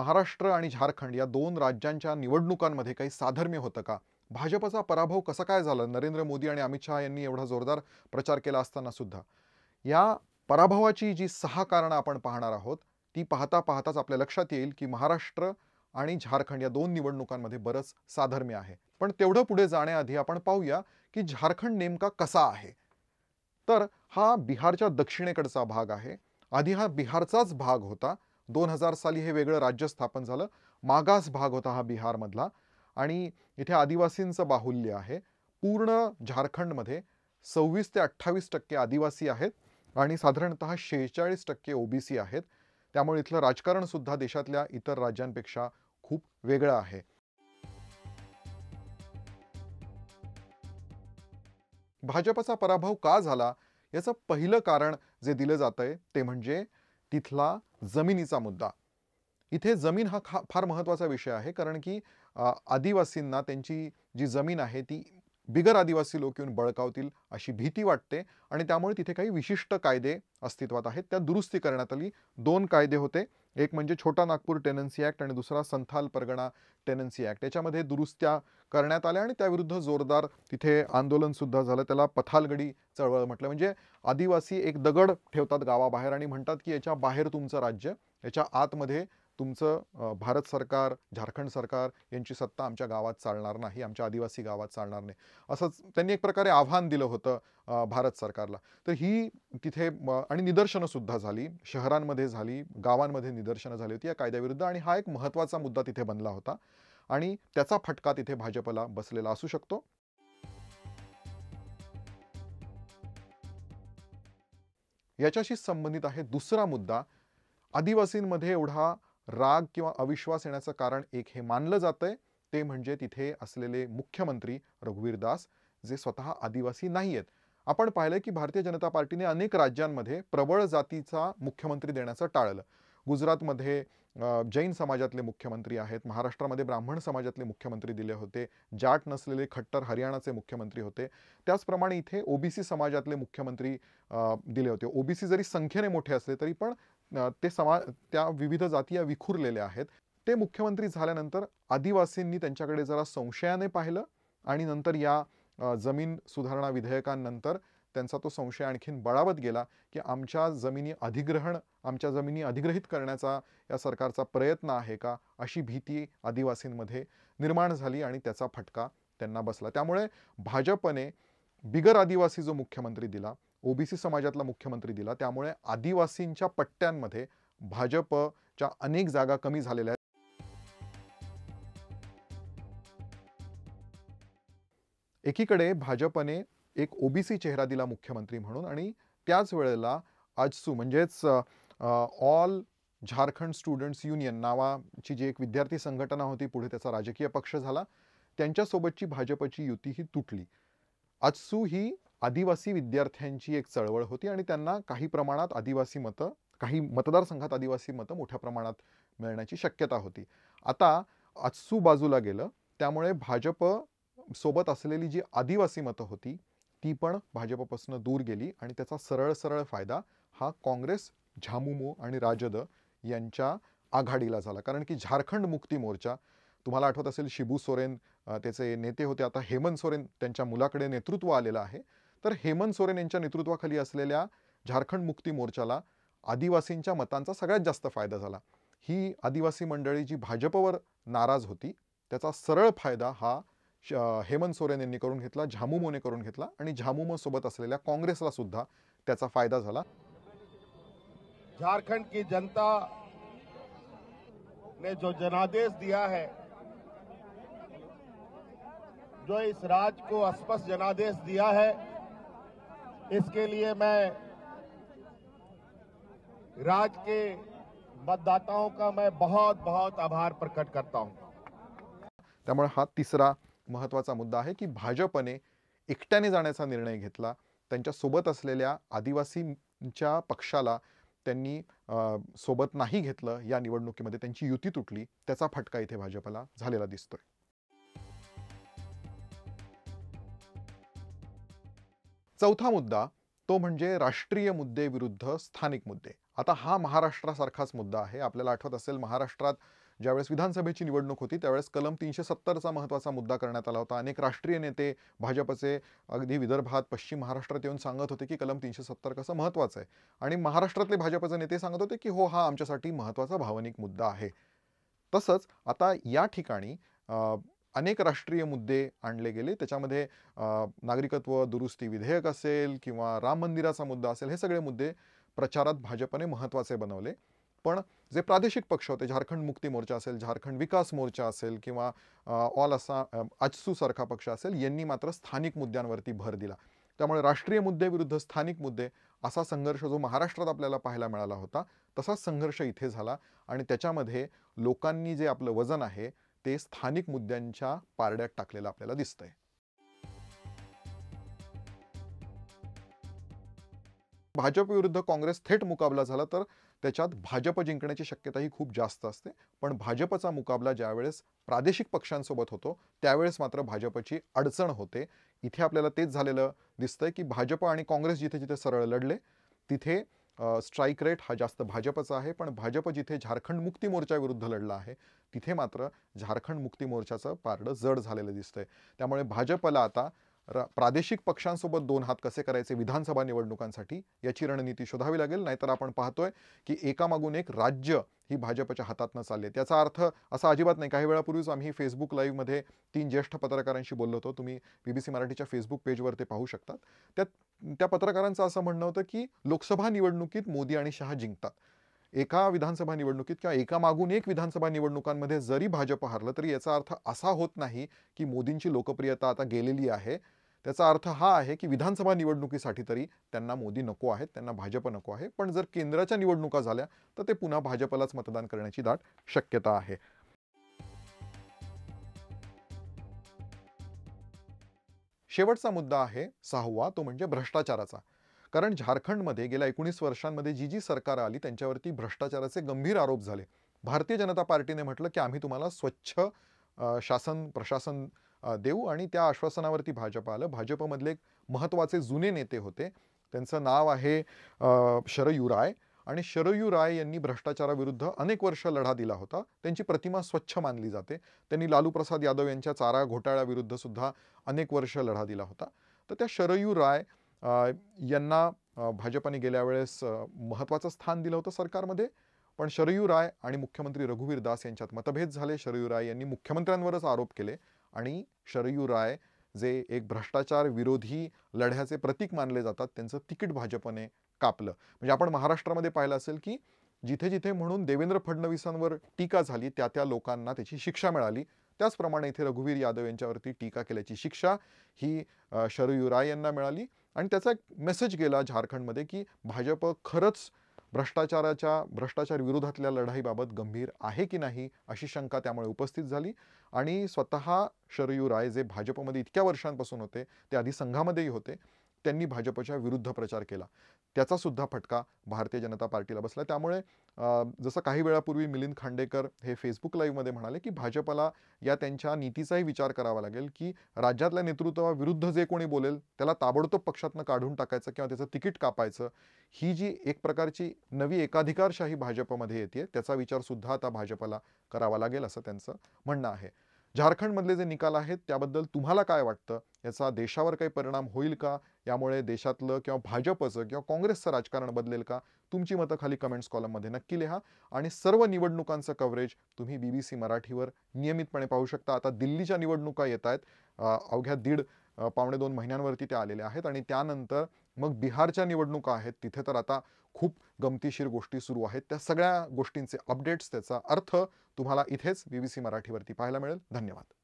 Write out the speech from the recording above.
महाराष्ट्र आणि झारखंड या दोन राज्यांच्या निवडणुकांमध्ये काही साधर्म्य होतं का भाजपचा पराभव कसा काय झाला नरेंद्र मोदी आणि अमित शहा यांनी एवढा जोरदार प्रचार केला असताना सुद्धा या पराभवाची जी सहा कारणं आपण पाहणार आहोत ती पाहता पाहताच आपल्या लक्षात येईल की महाराष्ट्र आणि झारखंड या दोन निवडणुकांमध्ये बरंच साधर्म्य आहे पण तेवढं पुढे जाण्याआधी आपण पाहूया की झारखंड नेमका कसा आहे तर हा बिहारच्या दक्षिणेकडचा भाग आहे आधी हा बिहारचाच भाग होता दोन हजार साली हे वेगळं राज्य स्थापन झालं मागास भाग होता हा बिहारमधला आणि इथे आदिवासींचं बाहुल्य आहे पूर्ण झारखंडमध्ये सव्वीस ते अठ्ठावीस टक्के आदिवासी आहेत आणि साधारणत शेहेचाळीस टक्के ओबीसी आहेत त्यामुळे इथलं राजकारण सुद्धा देशातल्या इतर राज्यांपेक्षा खूप वेगळं आहे भाजपचा पराभव का झाला याचं पहिलं कारण जे दिलं जात आहे ते म्हणजे तिथला जमिनीचा मुद्दा इथे जमीन हा खा फार महत्त्वाचा विषय आहे कारण की आदिवासींना त्यांची जी जमीन आहे ती बिगर आदिवासी लोक येऊन बळकावतील अशी भीती वाटते आणि त्यामुळे तिथे काही विशिष्ट कायदे अस्तित्वात आहेत त्या दुरुस्ती करण्यात आली दोन कायदे होते एक म्हणजे छोटा नागपूर टेनन्सी ॲक्ट आणि दुसरा संथाल परगणा टेनन्सी ॲक्ट याच्यामध्ये दुरुस्त्या करण्यात आल्या आणि त्याविरुद्ध जोरदार तिथे आंदोलनसुद्धा झालं त्याला पथालगडी चळवळ म्हटलं म्हणजे आदिवासी एक दगड ठेवतात गावाबाहेर आणि म्हणतात की याच्या बाहेर तुमचं राज्य याच्या आतमध्ये तुमचं भारत सरकार झारखंड सरकार यांची सत्ता आमच्या गावात चालणार नाही आमच्या आदिवासी गावात चालणार नाही असंच त्यांनी एक प्रकारे आव्हान दिलं होतं भारत सरकारला तर ही तिथे आणि निदर्शनंसुद्धा झाली शहरांमध्ये झाली गावांमध्ये निदर्शनं झाली होती या कायद्याविरुद्ध आणि हा एक महत्त्वाचा मुद्दा तिथे बनला होता आणि त्याचा फटका तिथे भाजपला बसलेला असू शकतो याच्याशी संबंधित आहे दुसरा मुद्दा आदिवासींमध्ये एवढा राग किंवा अविश्वास येण्याचं कारण एक हे मानलं जातं आहे ते म्हणजे तिथे असलेले मुख्यमंत्री रघुवीर दास जे स्वतः आदिवासी नाही आहेत आपण पाहिलं की भारतीय जनता पार्टीने अनेक राज्यांमध्ये प्रबळ जातीचा मुख्यमंत्री देण्याचं टाळलं गुजरातमध्ये जैन समाजातले मुख्यमंत्री आहेत महाराष्ट्रामध्ये ब्राह्मण समाजातले मुख्यमंत्री दिले होते जाट नसलेले खट्टर हरियाणाचे मुख्यमंत्री होते त्याचप्रमाणे इथे ओबीसी समाजातले मुख्यमंत्री दिले होते ओबीसी जरी संख्येने मोठे असले तरी पण ते समा त्या विविध जाती या विखुरलेल्या आहेत ते मुख्यमंत्री झाल्यानंतर आदिवासींनी त्यांच्याकडे जरा संशयाने पाहिलं आणि नंतर या जमीन सुधारणा विधेयकांनंतर त्यांचा तो संशय आणखीन बळावत गेला की आमच्या जमिनी अधिग्रहण आमच्या जमिनी अधिग्रहित करण्याचा या सरकारचा प्रयत्न आहे का अशी भीती आदिवासींमध्ये निर्माण झाली आणि त्याचा फटका त्यांना बसला त्यामुळे भाजपने बिगर आदिवासी जो मुख्यमंत्री दिला ओबीसी समाजातला मुख्यमंत्री दिला त्यामुळे आदिवासींच्या पट्ट्यांमध्ये भाजपच्या अनेक जागा कमी झालेल्या आहेत एकीकडे भाजपने एक ओबीसी चेहरा दिला मुख्यमंत्री म्हणून आणि त्याच वेळेला आजसू म्हणजेच ऑल झारखंड स्टुडंट्स युनियन नावाची जी एक विद्यार्थी संघटना होती पुढे त्याचा राजकीय पक्ष झाला त्यांच्यासोबतची भाजपची युती ही तुटली आजसू ही आदिवासी विद्यार्थ्यांची एक चळवळ होती आणि त्यांना काही प्रमाणात आदिवासी मतं काही मतदारसंघात आदिवासी मतं मोठ्या प्रमाणात मिळण्याची शक्यता होती आता अच्सू बाजूला गेलं त्यामुळे भाजप सोबत असलेली जी आदिवासी मतं होती ती पण भाजपपासून दूर गेली आणि त्याचा सरळ सरळ फायदा हा काँग्रेस झामुमो आणि राजद यांच्या आघाडीला झाला कारण की झारखंड मुक्ती मोर्चा तुम्हाला आठवत असेल शिबू सोरेन त्याचे नेते होते आता हेमंत सोरेन त्यांच्या मुलाकडे नेतृत्व आलेलं आहे तर हेमंत सोरेन यांच्या नेतृत्वाखाली असलेल्या झारखंड मुक्ती मोर्चाला आदिवासींच्या मतांचा सगळ्यात जास्त फायदा झाला ही आदिवासी मंडळी जी भाजपवर नाराज होती त्याचा सरळ फायदा हा हेमंत सोरेन यांनी करून घेतला झामुमोने करून घेतला आणि सोबत असलेल्या काँग्रेसला सुद्धा त्याचा फायदा झाला झारखंड की जनता ने जो जनादेश दिया है जो इस राज को स्पष्ट जनादेश दिया है इसके लिए मैं राज के मतदाताओं का मैं बहुत बहुत आभार प्रकट करता हूं त्यामुळे हा तिसरा महत्वाचा मुद्दा आहे की भाजपने एकट्याने जाण्याचा निर्णय घेतला सोबत असलेल्या आदिवासींच्या पक्षाला त्यांनी सोबत नाही घेतलं या निवडणुकीमध्ये त्यांची युती तुटली त्याचा फटका इथे भाजपला झालेला दिसतोय चौथा मुद्दा तो म्हणजे राष्ट्रीय मुद्देविरुद्ध स्थानिक मुद्दे आता हा महाराष्ट्रासारखाच मुद्दा आहे आपल्याला आठवत असेल महाराष्ट्रात ज्यावेळेस विधानसभेची निवडणूक होती त्यावेळेस कलम तीनशे सत्तरचा महत्त्वाचा मुद्दा करण्यात आला होता अनेक राष्ट्रीय नेते भाजपचे अगदी विदर्भात पश्चिम महाराष्ट्रात येऊन सांगत होते की कलम तीनशे सत्तर कसं महत्त्वाचं आहे आणि महाराष्ट्रातले भाजपचे नेते सांगत होते की हो हा आमच्यासाठी महत्त्वाचा भावनिक मुद्दा आहे तसंच आता या ठिकाणी अनेक राष्ट्रीय मुद्दे आणले गेले त्याच्यामध्ये नागरिकत्व दुरुस्ती विधेयक असेल किंवा राम मंदिराचा मुद्दा असेल हे सगळे मुद्दे प्रचारात भाजपने महत्त्वाचे बनवले पण जे प्रादेशिक पक्ष होते झारखंड मुक्ती मोर्चा असेल झारखंड विकास मोर्चा असेल किंवा ऑल असा सारखा पक्ष असेल यांनी मात्र स्थानिक मुद्द्यांवरती भर दिला त्यामुळे राष्ट्रीय मुद्दे विरुद्ध स्थानिक मुद्दे असा संघर्ष जो महाराष्ट्रात आपल्याला पाहायला मिळाला होता तसाच संघर्ष इथे झाला आणि त्याच्यामध्ये लोकांनी जे आपलं वजन आहे ते स्थानिक मुद्द्यांच्या पारड्यात टाकलेलं आपल्याला दिसतंय भाजप विरुद्ध काँग्रेस थेट मुकाबला झाला तर त्याच्यात भाजप जिंकण्याची शक्यताही खूप जास्त असते पण भाजपचा मुकाबला ज्यावेळेस प्रादेशिक पक्षांसोबत होतो त्यावेळेस मात्र भाजपची अडचण होते इथे आपल्याला तेच झालेलं दिसतंय की भाजप आणि काँग्रेस जिथे जिथे सरळ लढले तिथे स्ट्राईक रेट हा जास्त भाजपचा आहे पण भाजप जिथे झारखंड मुक्ती मोर्चाविरुद्ध लढला आहे तिथे मात्र झारखंड मुक्ती मोर्चाचं पारडं जड झालेलं दिसतंय त्यामुळे भाजपला आता र प्रादेशिक पक्षांसोबत दोन हात कसे करायचे विधानसभा निवडणुकांसाठी याची रणनीती शोधावी लागेल नाहीतर आपण पाहतोय की एकामागून एक राज्य ही भाजपच्या हातातनं चालले त्याचा अर्थ असा अजिबात नाही काही वेळापूर्वीच आम्ही फेसबुक लाईव्हमध्ये तीन ज्येष्ठ पत्रकारांशी बोललो होतो तुम्ही बी बी सी मराठीच्या फेसबुक पेजवर ते पाहू शकतात त्यात त्या पत्रकारांचं असं म्हणणं होतं की लोकसभा निवडणुकीत मोदी आणि शहा जिंकतात एका विधानसभा निवडणुकीत किंवा एका मागून एक विधानसभा निवडणुकांमध्ये जरी भाजप हरलं तरी याचा अर्थ असा होत नाही की मोदींची लोकप्रियता आता गेलेली आहे त्याचा अर्थ हा आहे की विधानसभा निवडणुकीसाठी तरी त्यांना मोदी नको आहेत त्यांना भाजप नको आहे पण जर केंद्राच्या निवडणुका झाल्या तर ते पुन्हा भाजपलाच मतदान करण्याची दाट शक्यता आहे शेवटचा मुद्दा आहे सहावा तो म्हणजे भ्रष्टाचाराचा कारण झारखंडमध्ये गेल्या एकोणीस वर्षांमध्ये जी जी सरकार आली त्यांच्यावरती भ्रष्टाचाराचे गंभीर आरोप झाले भारतीय जनता पार्टीने म्हटलं की आम्ही तुम्हाला स्वच्छ शासन प्रशासन देऊ आणि त्या आश्वासनावरती भाजप आलं भाजपमधले एक महत्त्वाचे जुने नेते होते त्यांचं नाव आहे शरयुराय आणि शरयू राय यांनी भ्रष्टाचाराविरुद्ध अनेक वर्ष लढा दिला होता त्यांची प्रतिमा स्वच्छ मानली जाते त्यांनी लालू प्रसाद यादव यांच्या चारा घोटाळ्याविरुद्ध सुद्धा अनेक वर्ष लढा दिला होता तर त्या शरयू राय यांना भाजपाने गेल्या वेळेस महत्त्वाचं स्थान दिलं होतं सरकारमध्ये पण शरयू राय आणि मुख्यमंत्री रघुवीर दास यांच्यात मतभेद झाले शरयू राय यांनी मुख्यमंत्र्यांवरच आरोप केले आणि शरयू राय जे एक भ्रष्टाचार विरोधी लढ्याचे प्रतीक मानले जातात त्यांचं तिकीट भाजपने कापलं म्हणजे आपण महाराष्ट्रामध्ये पाहिलं असेल की जिथे जिथे म्हणून देवेंद्र फडणवीसांवर टीका झाली त्या त्या लोकांना त्याची शिक्षा मिळाली त्याचप्रमाणे इथे रघुवीर यादव यांच्यावरती टीका केल्याची शिक्षा ही शरयू राय यांना मिळाली आणि त्याचा एक मेसेज गेला झारखंडमध्ये की भाजप खरंच भ्रष्टाचाराच्या भ्रष्टाचार विरोधातल्या लढाईबाबत गंभीर आहे की नाही अशी शंका त्यामुळे उपस्थित झाली आणि स्वतः शरयू राय जे भाजपमध्ये इतक्या वर्षांपासून होते ते आधी संघामध्येही होते त्यांनी भाजपच्या विरुद्ध प्रचार केला त्याचा सुद्धा फटका भारतीय जनता पार्टीला बसला त्यामुळे जसं काही वेळापूर्वी मिलिंद खांडेकर हे फेसबुक लाईव्हमध्ये म्हणाले की भाजपला या त्यांच्या नीतीचाही विचार करावा लागेल की राज्यातल्या नेतृत्वाविरुद्ध जे कोणी बोलेल त्याला ताबडतोब पक्षातनं काढून टाकायचं किंवा त्याचं तिकीट कापायचं ही जी एक प्रकारची नवी एकाधिकारशाही भाजपमध्ये येते त्याचा विचारसुद्धा आता भाजपला करावा लागेल असं त्यांचं म्हणणं आहे झारखंडमधले जे निकाल आहेत त्याबद्दल तुम्हाला काय वाटतं याचा देशावर काही परिणाम होईल का यामुळे देशातलं किंवा भाजपचं किंवा काँग्रेसचं राजकारण बदलेल का तुमची मतं खाली कमेंट्स कॉलममध्ये नक्की लिहा आणि सर्व निवडणुकांचं कव्हरेज तुम्ही बी बी सी मराठीवर नियमितपणे पाहू शकता आता दिल्लीच्या निवडणुका येत आहेत अवघ्या दीड पावणे दोन महिन्यांवरती ते आलेले आहेत आणि त्यानंतर मग बिहारच्या निवडणुका आहेत तिथे तर आता खूप गमतीशीर गोष्टी सुरू आहेत त्या सगळ्या गोष्टींचे अपडेट्स त्याचा अर्थ तुम्हाला इथेच बी सी मराठीवरती पाहायला मिळेल धन्यवाद